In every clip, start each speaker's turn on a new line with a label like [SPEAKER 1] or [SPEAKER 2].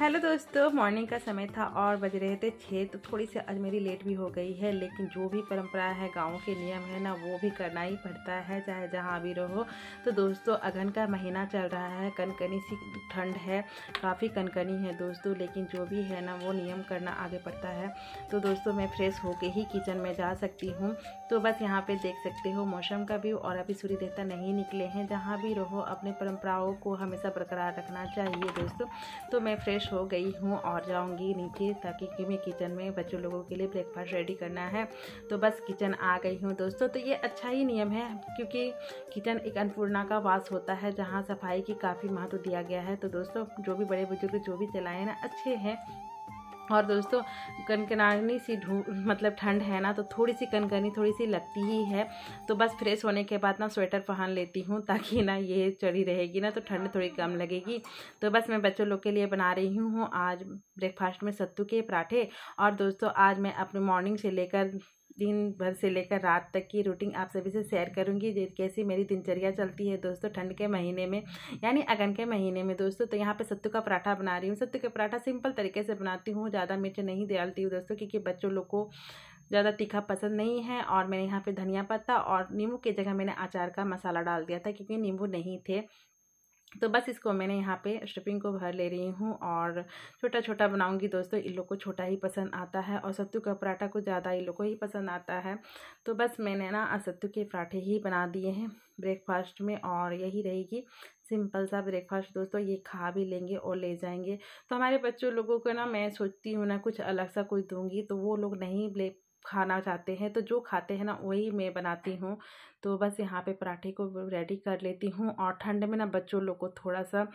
[SPEAKER 1] hello दोस्तों morning का समय था और बज रहे थे छः तो थोड़ी सी आज मेरी लेट भी हो गई है लेकिन जो भी परंपरा है गाँव के नियम है ना वो भी करना ही पड़ता है चाहे जहाँ भी रहो तो दोस्तों अगन का महीना चल रहा है कनकनी सी ठंड है काफ़ी कनकनी है दोस्तों लेकिन जो भी है ना वो नियम करना आगे पड़ता है तो दोस्तों मैं फ्रेश होके ही किचन में जा सकती हूँ तो बस यहाँ पर देख सकते हो मौसम का भी और अभी सूर्य देवता नहीं निकले हैं जहाँ भी रहो अपने परम्पराओं को हमेशा बरकरार रखना चाहिए दोस्तों तो मैं फ्रेश फ्रेश हो गई हूँ और जाऊँगी नीचे ताकि कि मैं किचन में बच्चों लोगों के लिए ब्रेकफास्ट रेडी करना है तो बस किचन आ गई हूँ दोस्तों तो ये अच्छा ही नियम है क्योंकि किचन एक अन्नपूर्णा का वास होता है जहाँ सफाई की काफ़ी महत्व दिया गया है तो दोस्तों जो भी बड़े बुजुर्ग जो भी चलाए ना अच्छे हैं और दोस्तों कनकनानी सी मतलब ठंड है ना तो थोड़ी सी कनकनी थोड़ी सी लगती ही है तो बस फ्रेश होने के बाद ना स्वेटर पहन लेती हूँ ताकि ना ये चढ़ी रहेगी ना तो ठंड थोड़ी कम लगेगी तो बस मैं बच्चों लोग के लिए बना रही हूँ आज ब्रेकफास्ट में सत्तू के पराठे और दोस्तों आज मैं अपने मॉर्निंग से लेकर दिन भर से लेकर रात तक की रूटीन आप सभी से शेयर करूंगी कैसी मेरी दिनचर्या चलती है दोस्तों ठंड के महीने में यानी अगन के महीने में दोस्तों तो यहाँ पे सत्तू का पराठा बना रही हूँ सत्तू का पराठा सिंपल तरीके से बनाती हूँ ज़्यादा मिर्च नहीं डालती हूँ दोस्तों क्योंकि बच्चों लोग को ज़्यादा तीखा पसंद नहीं है और मैंने यहाँ पर धनिया पत्ता और नींबू की जगह मैंने अचार का मसाला डाल दिया था क्योंकि नींबू नहीं थे तो बस इसको मैंने यहाँ पे स्टफिंग को भर ले रही हूँ और छोटा छोटा बनाऊँगी दोस्तों इन लोग को छोटा ही पसंद आता है और सत्तू का पराठा कुछ ज़्यादा इन लोग को ही पसंद आता है तो बस मैंने ना सत्तू के पराठे ही बना दिए हैं ब्रेकफास्ट में और यही रहेगी सिंपल सा ब्रेकफास्ट दोस्तों ये खा भी लेंगे और ले जाएंगे तो हमारे बच्चों लोगों को ना मैं सोचती हूँ ना कुछ अलग सा कुछ दूंगी तो वो लोग नहीं खाना चाहते हैं तो जो खाते हैं ना वही मैं बनाती हूँ तो बस यहाँ पे पराठे को रेडी कर लेती हूँ और ठंड में ना बच्चों लोग को थोड़ा सा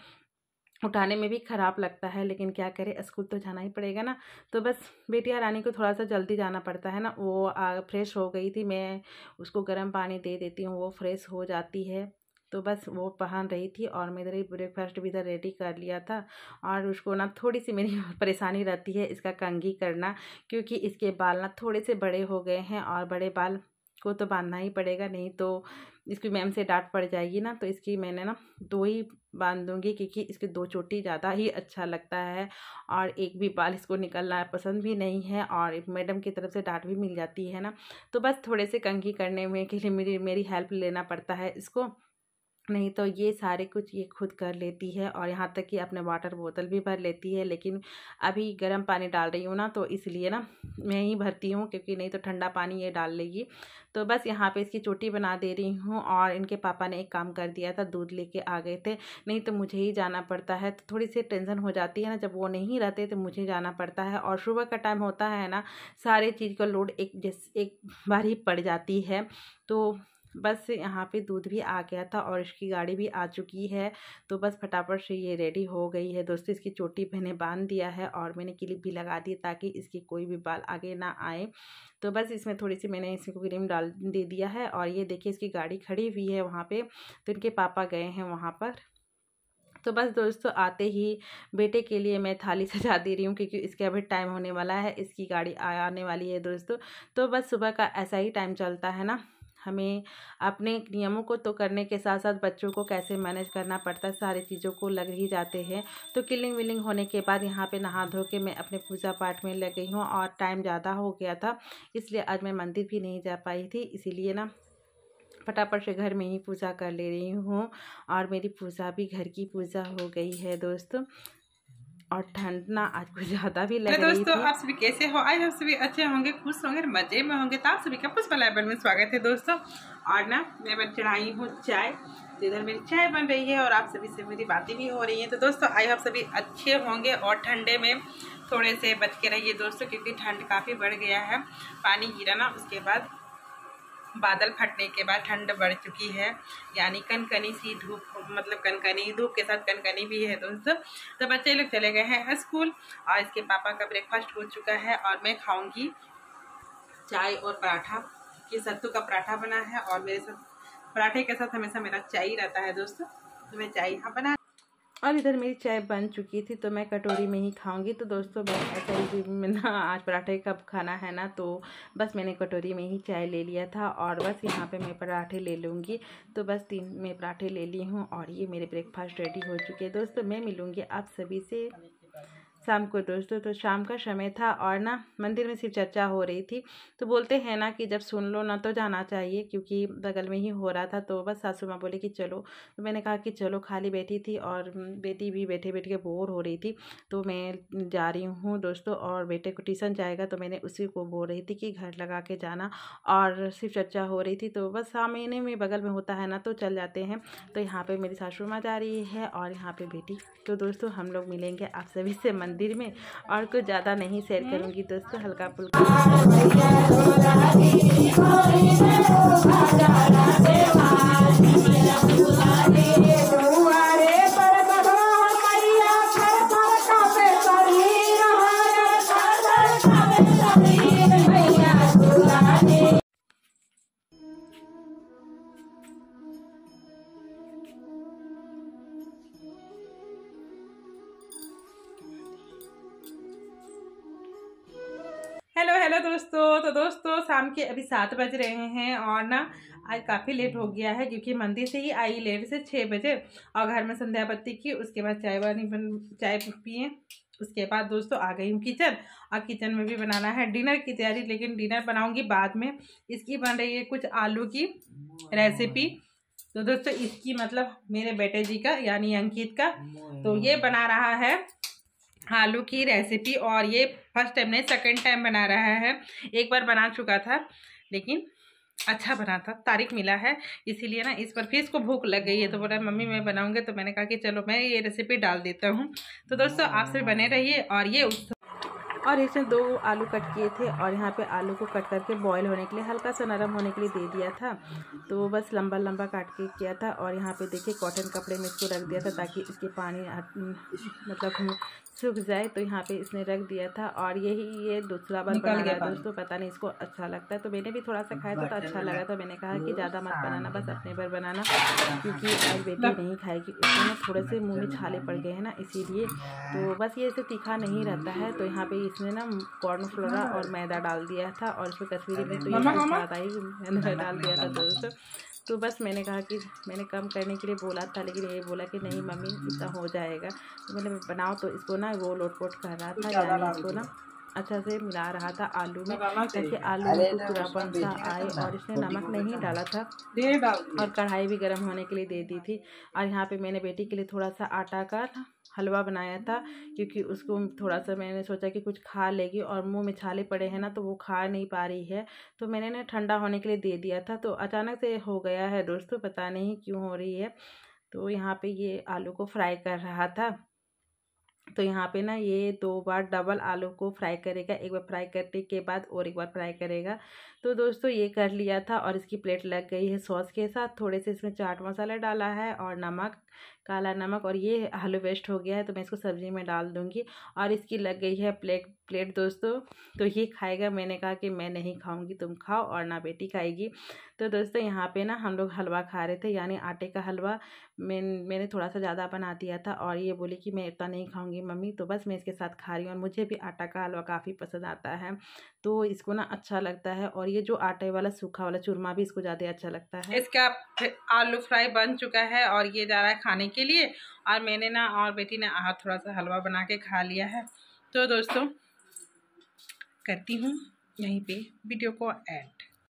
[SPEAKER 1] उठाने में भी ख़राब लगता है लेकिन क्या करें स्कूल तो जाना ही पड़ेगा ना तो बस बेटिया रानी को थोड़ा सा जल्दी जाना पड़ता है ना वो आ, फ्रेश हो गई थी मैं उसको गर्म पानी दे देती हूँ वो फ्रेश हो जाती है तो बस वो पहन रही थी और मैं इधर ही ब्रेकफास्ट भी इधर रेडी कर लिया था और उसको ना थोड़ी सी मेरी परेशानी रहती है इसका कंघी करना क्योंकि इसके बाल ना थोड़े से बड़े हो गए हैं और बड़े बाल को तो बांधना ही पड़ेगा नहीं तो इसकी मैम से डांट पड़ जाएगी ना तो इसकी मैंने ना दो ही बांध दूँगी क्योंकि इसके दो चोटी ज़्यादा ही अच्छा लगता है और एक भी बाल इसको निकलना पसंद भी नहीं है और मैडम की तरफ से डांट भी मिल जाती है ना तो बस थोड़े से कंघी करने में के लिए मेरी मेरी हेल्प लेना पड़ता है इसको नहीं तो ये सारे कुछ ये खुद कर लेती है और यहाँ तक कि अपने वाटर बोतल भी भर लेती है लेकिन अभी गर्म पानी डाल रही हूँ ना तो इसलिए ना मैं ही भरती हूँ क्योंकि नहीं तो ठंडा पानी ये डाल लेगी तो बस यहाँ पे इसकी चोटी बना दे रही हूँ और इनके पापा ने एक काम कर दिया था दूध लेके आ गए थे नहीं तो मुझे ही जाना पड़ता है तो थोड़ी सी टेंशन हो जाती है ना जब वो नहीं रहते तो मुझे जाना पड़ता है और सुबह का टाइम होता है ना सारे चीज़ का लोड एक जैसे एक बार ही पड़ जाती है तो बस यहाँ पे दूध भी आ गया था और इसकी गाड़ी भी आ चुकी है तो बस फटाफट से ये रेडी हो गई है दोस्तों इसकी चोटी मैंने बांध दिया है और मैंने क्लिप भी लगा दी ताकि इसकी कोई भी बाल आगे ना आए तो बस इसमें थोड़ी सी मैंने इसको क्रीम डाल दे दिया है और ये देखिए इसकी गाड़ी खड़ी हुई है वहाँ पर तो इनके पापा गए हैं वहाँ पर तो बस दोस्तों आते ही बेटे के लिए मैं थाली सजा दे रही हूँ क्योंकि इसके अभी टाइम होने वाला है इसकी गाड़ी आने वाली है दोस्तों तो बस सुबह का ऐसा ही टाइम चलता है ना हमें अपने नियमों को तो करने के साथ साथ बच्चों को कैसे मैनेज करना पड़ता है सारी चीज़ों को लग ही जाते हैं तो किलिंग विलिंग होने के बाद यहाँ पे नहा धो के मैं अपने पूजा पाठ में लग गई हूँ और टाइम ज़्यादा हो गया था इसलिए आज मैं मंदिर भी नहीं जा पाई थी इसीलिए ना फटाफट से घर में ही पूजा कर ले रही हूँ और मेरी पूजा भी घर की पूजा हो गई है दोस्तों और ठंड ना आज कुछ ज़्यादा भी लग रही दोस्तों आप सभी कैसे हो आज आप सभी अच्छे होंगे खुश होंगे मज़े में होंगे तो आप सभी का पुष्पा लाइब्रेरी में स्वागत है दोस्तों और ना मैं बन चढ़ाई हूँ चाय तो इधर मेरी चाय बन रही है और आप सभी से मेरी बातें भी हो रही है तो दोस्तों आई आप सभी अच्छे होंगे और ठंडे में थोड़े से बच के रहिए दोस्तों क्योंकि ठंड काफ़ी बढ़ गया है पानी गिरा ना उसके बाद बादल फटने के बाद ठंड बढ़ चुकी है यानी कनकनी सी धूप मतलब कनकनी धूप के साथ कनकनी भी है दोस्तों तो बच्चे लोग चले गए हैं स्कूल और इसके पापा का ब्रेकफास्ट हो चुका है और मैं खाऊंगी चाय और पराठा कि सत्तू का पराठा बना है और मेरे साथ पराठे के साथ हमेशा मेरा चाय रहता है दोस्तों तो मैं चाय यहाँ बना और इधर मेरी चाय बन चुकी थी तो मैं कटोरी में ही खाऊंगी तो दोस्तों बस ऐसा ही ना आज पराठे कब खाना है ना तो बस मैंने कटोरी में ही चाय ले लिया था और बस यहाँ पे मैं पराठे ले लूँगी तो बस तीन मैं पराठे ले ली हूँ और ये मेरे ब्रेकफास्ट रेडी हो चुके हैं दोस्तों मैं मिलूँगी आप सभी से शाम को दोस्तों तो, तो शाम का समय था और ना मंदिर में सिर्फ चर्चा हो रही थी तो बोलते हैं ना कि जब सुन लो ना तो जाना चाहिए क्योंकि बगल में ही हो रहा था तो बस सासू माँ बोले कि चलो तो मैंने कहा कि चलो खाली बैठी थी और बेटी भी बैठे बैठ के बोर हो रही थी तो मैं जा रही हूँ दोस्तों और बेटे को ट्यूशन जाएगा तो मैंने उसी को बोल रही थी कि घर लगा के जाना और सिर्फ चर्चा हो रही थी तो बस सामने में बगल में होता है ना तो चल जाते हैं तो यहाँ पर मेरी सासू माँ जा रही है और यहाँ पर बेटी तो दोस्तों हम लोग मिलेंगे आप सभी से मन मंदिर में और कुछ ज़्यादा नहीं शेयर करूँगी दोस्तों हल्का फुल्का हेलो हेलो दोस्तों तो दोस्तों शाम के अभी सात बज रहे हैं और ना आज काफ़ी लेट हो गया है क्योंकि मंदिर से ही आई लेट से छः बजे और घर में संध्या पत्ती की उसके बाद चाय वानी बन चाय पिए उसके बाद दोस्तों आ गई हूँ किचन और किचन में भी बनाना है डिनर की तैयारी लेकिन डिनर बनाऊँगी बाद में इसकी बन रही है कुछ आलू की रेसिपी तो दोस्तों इसकी मतलब मेरे बेटे जी का यानी अंकित का तो ये बना रहा है आलू की रेसिपी और ये फर्स्ट टाइम नहीं सेकंड टाइम बना रहा है एक बार बना चुका था लेकिन अच्छा बना था तारीख मिला है इसीलिए ना इस पर फिर इसको भूख लग गई है तो बोला मम्मी मैं बनाऊंगी तो मैंने कहा कि चलो मैं ये रेसिपी डाल देता हूँ तो दोस्तों आप सभी बने रहिए और ये उस और इसमें दो आलू कट किए थे और यहाँ पे आलू को कट करके बॉईल होने के लिए हल्का सा नरम होने के लिए दे दिया था तो बस लंबा लंबा काट के किया था और यहाँ पे देखिए कॉटन कपड़े में इसको रख दिया था ताकि इसके पानी मतलब सूख जाए तो यहाँ पे इसने रख दिया था और यही ये दूसरा बार बना रहा दोस्तों पता नहीं इसको अच्छा लगता है तो मैंने भी थोड़ा सा खाया था तो अच्छा लगा तो मैंने कहा कि ज़्यादा मत बनाना बस अपने पर बनाना क्योंकि आज बेटी नहीं खाएगी उसमें थोड़े से मुँह में छाले पड़ गए हैं ना इसीलिए तो बस ये इसे तीखा नहीं रहता है तो यहाँ पर इसने ना कॉर्न फ्लोरा और मैदा डाल दिया था और इसमें कश्मीरी में तो ये बात आई मैदा डाल दिया था दोस्तों तो बस मैंने कहा कि मैंने कम करने के लिए बोला था लेकिन ये बोला कि नहीं मम्मी इतना हो जाएगा तो मैंने बनाओ तो इसको ना वो पोट कर रहा था यानी इसको ना अच्छा से मिला रहा था आलू में ताकि आलू में कुरापन सा आए और इसमें नमक नहीं डाला था और कढ़ाई भी गर्म होने के लिए दे दी थी और यहाँ पे मैंने बेटी के लिए थोड़ा सा आटा का हलवा बनाया था क्योंकि उसको थोड़ा सा मैंने सोचा कि कुछ खा लेगी और मुंह में छाले पड़े हैं ना तो वो खा नहीं पा रही है तो मैंने ना ठंडा होने के लिए दे दिया था तो अचानक से हो गया है दोस्तों पता नहीं क्यों हो रही है तो यहाँ पे ये आलू को फ्राई कर रहा था तो यहाँ पे ना ये दो बार डबल आलू को फ्राई करेगा एक बार फ्राई करने के बाद और एक बार फ्राई करेगा तो दोस्तों ये कर लिया था और इसकी प्लेट लग गई है सॉस के साथ थोड़े से इसमें चाट मसाला डाला है और नमक काला नमक और ये आलू वेस्ट हो गया है तो मैं इसको सब्जी में डाल दूँगी और इसकी लग गई है प्लेट प्लेट दोस्तों तो ये खाएगा मैंने कहा कि मैं नहीं खाऊंगी तुम खाओ और ना बेटी खाएगी तो दोस्तों यहाँ पे ना हम लोग हलवा खा रहे थे यानी आटे का हलवा मैं मैंने थोड़ा सा ज़्यादा बना दिया था और ये बोली कि मैं इतना नहीं खाऊंगी मम्मी तो बस मैं इसके साथ खा रही हूँ और मुझे भी आटा का हलवा काफ़ी पसंद आता है तो इसको ना अच्छा लगता है और ये जो आटे वाला सूखा वाला चूरमा भी इसको ज़्यादा अच्छा लगता है इसका आलू फ्राई बन चुका है और ये जा रहा है खाने के लिए और मैंने ना और बेटी ने आह थोड़ा सा हलवा बना के खा लिया है तो दोस्तों करती हूँ यहीं पे वीडियो को ऐड